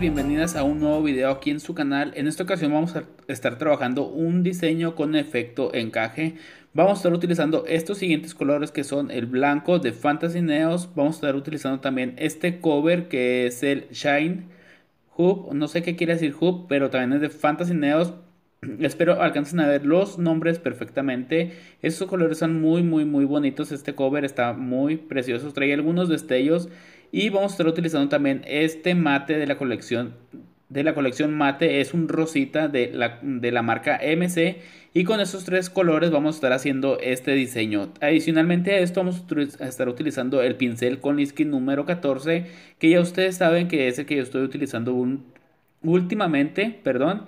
Bienvenidas, a un nuevo video aquí en su canal. En esta ocasión vamos a estar trabajando un diseño con efecto encaje. Vamos a estar utilizando estos siguientes colores que son el blanco de Fantasy Neos. Vamos a estar utilizando también este cover que es el Shine Hub. No sé qué quiere decir Hub, pero también es de Fantasy Neos. Espero alcancen a ver los nombres perfectamente. Estos colores son muy, muy, muy bonitos. Este cover está muy precioso. Trae algunos destellos y vamos a estar utilizando también este mate de la colección. De la colección mate es un rosita de la, de la marca MC. Y con estos tres colores vamos a estar haciendo este diseño. Adicionalmente a esto vamos a estar utilizando el pincel con whisky número 14. Que ya ustedes saben que es el que yo estoy utilizando últimamente. Perdón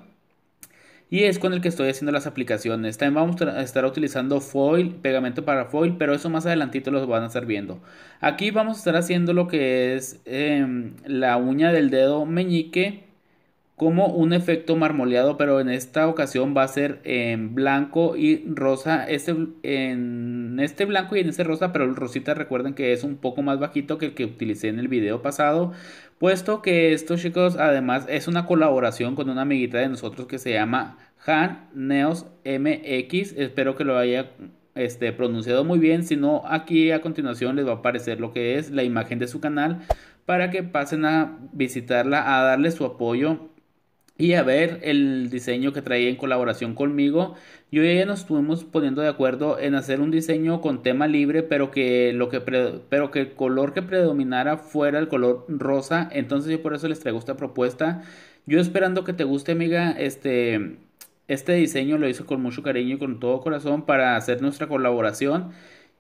y es con el que estoy haciendo las aplicaciones. También vamos a estar utilizando foil, pegamento para foil, pero eso más adelantito los van a estar viendo. Aquí vamos a estar haciendo lo que es em, la uña del dedo meñique como un efecto marmoleado, pero en esta ocasión va a ser en blanco y rosa, este, en este blanco y en este rosa, pero el rosita recuerden que es un poco más bajito que el que utilicé en el video pasado, puesto que estos chicos además es una colaboración con una amiguita de nosotros que se llama Han Neos MX. Espero que lo haya este, pronunciado muy bien, si no aquí a continuación les va a aparecer lo que es la imagen de su canal para que pasen a visitarla, a darle su apoyo y a ver el diseño que traía en colaboración conmigo. Yo y ella nos estuvimos poniendo de acuerdo en hacer un diseño con tema libre, pero que, lo que pero que el color que predominara fuera el color rosa. Entonces yo por eso les traigo esta propuesta. Yo esperando que te guste, amiga, este, este diseño lo hice con mucho cariño y con todo corazón para hacer nuestra colaboración,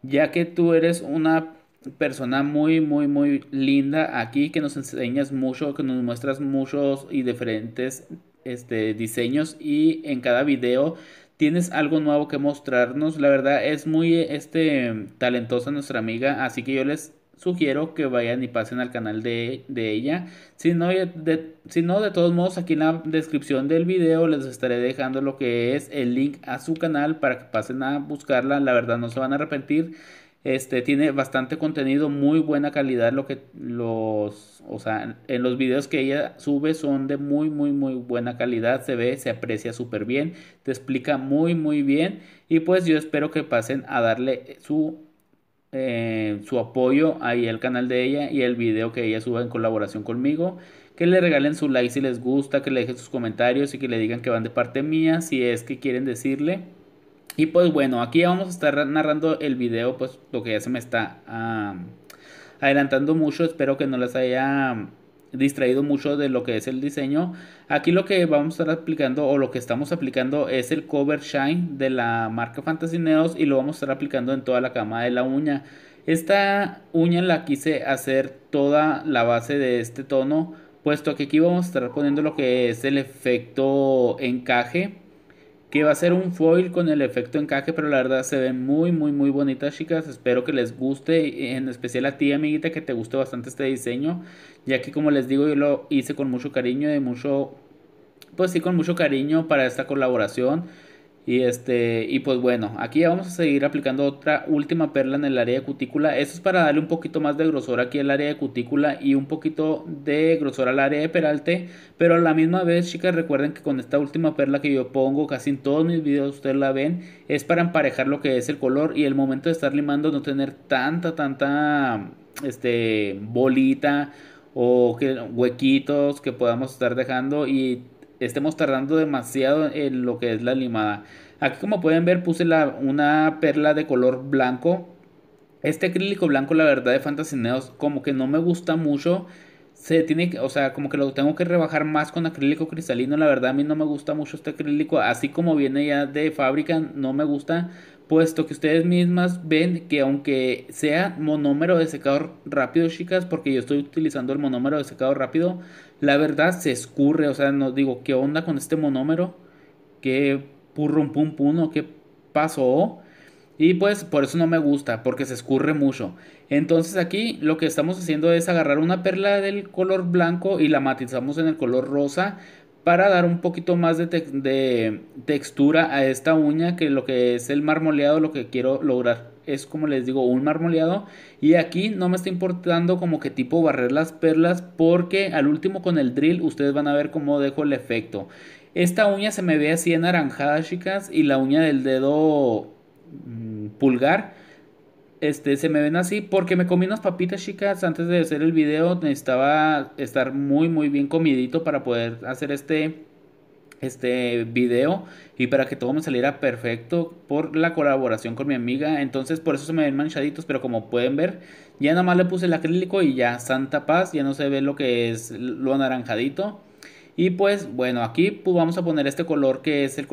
ya que tú eres una persona muy, muy, muy linda aquí que nos enseñas mucho, que nos muestras muchos y diferentes este, diseños y en cada video tienes algo nuevo que mostrarnos. La verdad es muy este, talentosa nuestra amiga, así que yo les sugiero que vayan y pasen al canal de, ella. Si no de, si no, de todos modos, aquí en la descripción del video les estaré dejando lo que es el link a su canal para que pasen a buscarla. La verdad no se van a arrepentir. Este, tiene bastante contenido, muy buena calidad. Lo que los, en los videos que ella sube son de muy, muy, muy buena calidad. Se ve, se aprecia súper bien, te explica muy, muy bien. Y pues yo espero que pasen a darle su, eh, su apoyo ahí al canal de ella y el video que ella suba en colaboración conmigo. Que le regalen su like si les gusta, que le dejen sus comentarios y que le digan que van de parte mía si es que quieren decirle. Y pues bueno, aquí vamos a estar narrando el video, pues lo que ya se me está adelantando mucho. Espero que no les haya distraído mucho de lo que es el diseño. Aquí lo que vamos a estar aplicando o lo que estamos aplicando es el cover shine de la marca Fantasy Fantasineos y lo vamos a estar aplicando en toda la cama de la uña. Esta uña la quise hacer toda la base de este tono, puesto que aquí vamos a estar poniendo lo que es el efecto encaje que va a ser un foil con el efecto encaje, pero la verdad se ve muy, muy, muy bonita, chicas. Espero que les guste, en especial a ti, amiguita, que te gustó bastante este diseño, ya que como les digo, yo lo hice con mucho cariño y mucho, pues sí, con mucho cariño para esta colaboración. Y este, y pues bueno, aquí ya vamos a seguir aplicando otra última perla en el área de cutícula. Esto es para darle un poquito más de grosor aquí al área de cutícula y un poquito de grosor al área de peralte. Pero a la misma vez, chicas, recuerden que con esta última perla que yo pongo, casi en todos mis videos ustedes la ven, es para emparejar lo que es el color y el momento de estar limando no tener tanta, tanta, este, bolita o que, huequitos que podamos estar dejando y estemos tardando demasiado en lo que es la limada. Aquí como pueden ver puse la, una perla de color blanco. Este acrílico blanco la verdad de Fantasineos como que no me gusta mucho. Se tiene que, o sea, como que lo tengo que rebajar más con acrílico cristalino. La verdad a mí no me gusta mucho este acrílico. Así como viene ya de fábrica no me gusta. Puesto que ustedes mismas ven que aunque sea monómero de secador rápido chicas. Porque yo estoy utilizando el monómero de secador rápido. La verdad se escurre, o sea, no digo, ¿qué onda con este monómero? ¿Qué purrum pum pum o qué pasó? Y pues por eso no me gusta, porque se escurre mucho. Entonces aquí lo que estamos haciendo es agarrar una perla del color blanco y la matizamos en el color rosa para dar un poquito más de, de textura a esta uña que lo que es el marmoleado, lo que quiero lograr es como les digo, un marmoleado. Y aquí no me está importando como que tipo barrer las perlas porque al último con el drill ustedes van a ver cómo dejo el efecto. Esta uña se me ve así anaranjada, chicas, y la uña del dedo mm, pulgar. Este, se me ven así porque me comí unas papitas chicas antes de hacer el video necesitaba estar muy muy bien comidito para poder hacer este este video y para que todo me saliera perfecto por la colaboración con mi amiga. Entonces por eso se me ven manchaditos, pero como pueden ver, ya nada más le puse el acrílico y ya santa paz, ya no se ve lo que es lo anaranjadito. Y pues bueno, aquí pues, vamos a poner este color que es el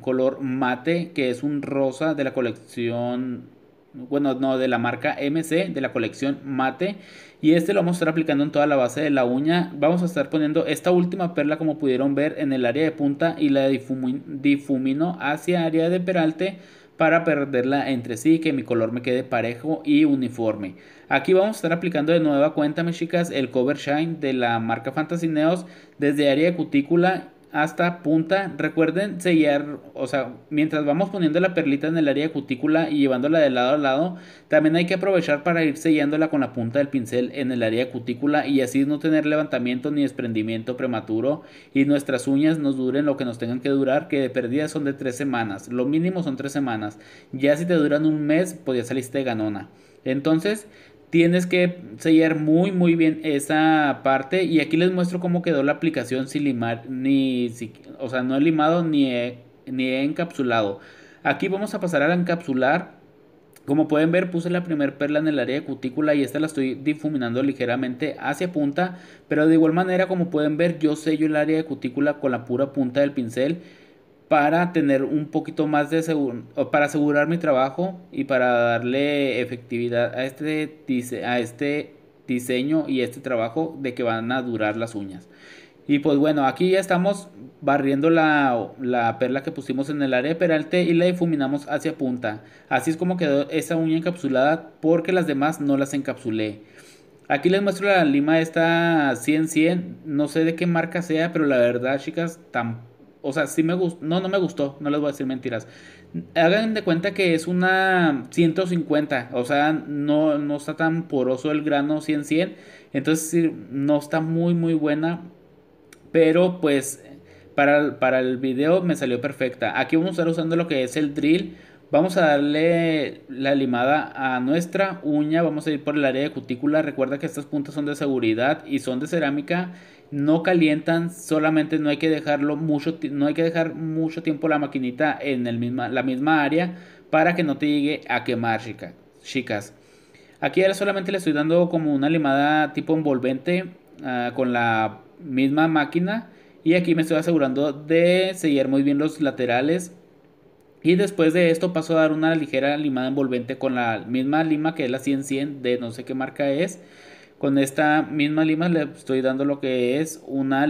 color mate, que es un rosa de la colección bueno, no, de la marca MC, de la colección Mate. Y este lo vamos a estar aplicando en toda la base de la uña. Vamos a estar poniendo esta última perla como pudieron ver en el área de punta y la difumino hacia área de peralte para perderla entre sí que mi color me quede parejo y uniforme. Aquí vamos a estar aplicando de nueva cuenta, mis chicas, el Cover Shine de la marca Fantasy Neos desde área de cutícula hasta punta. Recuerden sellar, o sea, mientras vamos poniendo la perlita en el área de cutícula y llevándola de lado a lado, también hay que aprovechar para ir sellándola con la punta del pincel en el área cutícula y así no tener levantamiento ni desprendimiento prematuro y nuestras uñas nos duren lo que nos tengan que durar, que de pérdida son de tres semanas, lo mínimo son tres semanas. Ya si te duran un mes, podrías pues salir saliste ganona. Entonces, Tienes que sellar muy muy bien esa parte y aquí les muestro cómo quedó la aplicación sin limar, ni, o sea, no he limado ni he, ni encapsulado. Aquí vamos a pasar a encapsular. Como pueden ver puse la primera perla en el área de cutícula y esta la estoy difuminando ligeramente hacia punta. Pero de igual manera como pueden ver yo sello el área de cutícula con la pura punta del pincel para tener un poquito más de seguro, para asegurar mi trabajo y para darle efectividad a este, a este diseño y este trabajo de que van a durar las uñas. Y pues bueno, aquí ya estamos barriendo la, perla que pusimos en el área peralte y la difuminamos hacia punta. Así es como quedó esa uña encapsulada porque las demás no las encapsulé. Aquí les muestro la lima esta 100-100, no sé de qué marca sea, pero la verdad chicas tampoco o sea, sí me gustó. No, no me gustó. No les voy a decir mentiras. Hagan de cuenta que es una 150. O sea, no, no está tan poroso el grano 100-100. Entonces, no está muy, muy buena. Pero pues para, para el video me salió perfecta. Aquí vamos a estar usando lo que es el drill. Vamos a darle la limada a nuestra uña. Vamos a ir por el área de cutícula. Recuerda que estas puntas son de seguridad y son de cerámica no calientan, solamente no hay que dejarlo mucho, no hay que dejar mucho tiempo la maquinita en el la misma área para que no te llegue a quemar, chicas. Aquí ahora solamente le estoy dando como una limada tipo envolvente ah, con la misma máquina y aquí me estoy asegurando de sellar muy bien los laterales y después de esto paso a dar una ligera limada envolvente con la misma lima que es la 100-100 de no sé qué marca es con esta misma lima le estoy dando lo que es una,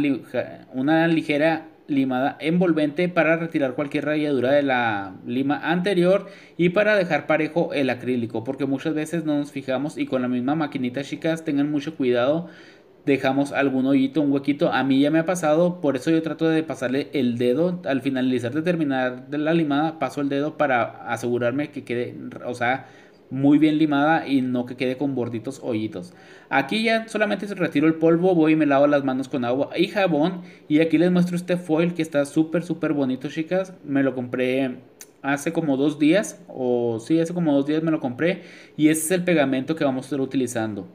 una ligera limada envolvente para retirar cualquier rayadura de la lima anterior y para dejar parejo el acrílico porque muchas veces no nos fijamos y con la misma maquinita chicas tengan mucho cuidado dejamos algún hoyito, un huequito. A mí ya me ha pasado, por eso yo trato de pasarle el dedo. Al finalizar de terminar de la limada, paso el dedo para asegurarme que quede, o sea, muy bien limada y no que quede con borditos hoyitos. Aquí ya solamente se retiro el polvo, voy y me lavo las manos con agua y jabón. Y aquí les muestro este foil que está súper, súper bonito, chicas. Me lo compré hace como dos días, o sí, hace como dos días me lo compré. Y ese es el pegamento que vamos a estar utilizando.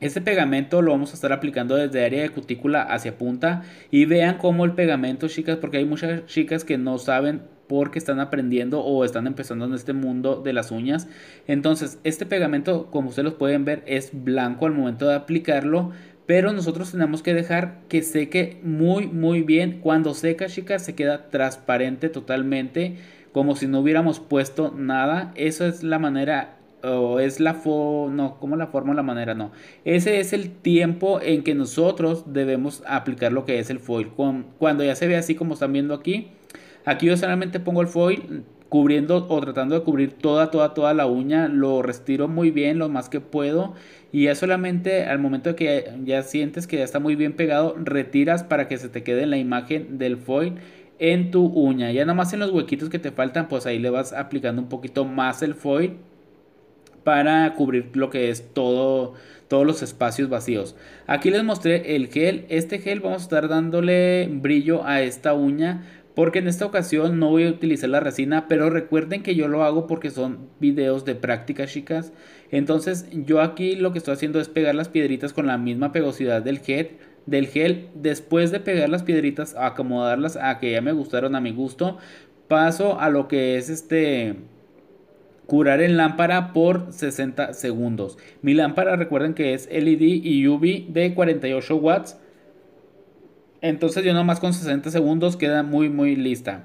Este pegamento lo vamos a estar aplicando desde área de cutícula hacia punta. Y vean cómo el pegamento, chicas, porque hay muchas chicas que no saben porque están aprendiendo o están empezando en este mundo de las uñas. Entonces, este pegamento, como ustedes pueden ver, es blanco al momento de aplicarlo. Pero nosotros tenemos que dejar que seque muy, muy bien. Cuando seca, chicas, se queda transparente totalmente, como si no hubiéramos puesto nada. Esa es la manera o es la no, como la forma o la manera, no. Ese es el tiempo en que nosotros debemos aplicar lo que es el foil. Cuando ya se ve así como están viendo aquí, Aquí yo solamente pongo el foil cubriendo o tratando de cubrir toda, toda, toda la uña. Lo retiro muy bien, lo más que puedo. Y ya solamente al momento de que ya sientes que ya está muy bien pegado, retiras para que se te quede la imagen del foil en tu uña. Ya nada más en los huequitos que te faltan, pues ahí le vas aplicando un poquito más el foil para cubrir lo que es todo, todos los espacios vacíos. Aquí les mostré el gel. Este gel vamos a estar dándole brillo a esta uña porque en esta ocasión no voy a utilizar la resina, pero recuerden que yo lo hago porque son videos de práctica, chicas. Entonces, yo aquí lo que estoy haciendo es pegar las piedritas con la misma pegosidad del del gel después de pegar las piedritas acomodarlas a que ya me gustaron a mi gusto paso a lo que es este curar en lámpara por 60 segundos mi lámpara recuerden que es LED y UV de 48 watts entonces yo más con 60 segundos queda muy muy lista.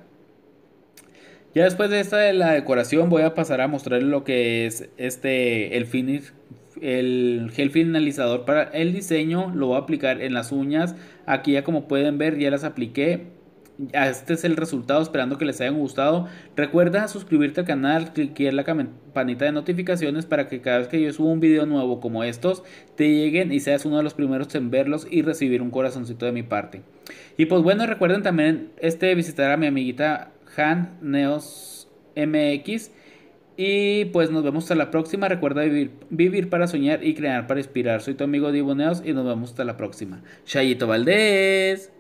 Ya después de esta de la decoración voy a pasar a mostrar lo que es este el finish el gel finalizador para el diseño lo voy a aplicar en las uñas aquí ya como pueden ver ya las apliqué este es el resultado, esperando que les hayan gustado. Recuerda suscribirte al canal, en la campanita de notificaciones para que cada vez que yo suba un video nuevo como estos, te lleguen y seas uno de los primeros en verlos y recibir un corazoncito de mi parte. Y pues bueno, recuerden también este visitar a mi amiguita Han Neos MX. Y pues nos vemos hasta la próxima. Recuerda vivir, para soñar y crear para inspirar. Soy tu amigo Neos y nos vemos hasta la próxima. Chayito Valdés.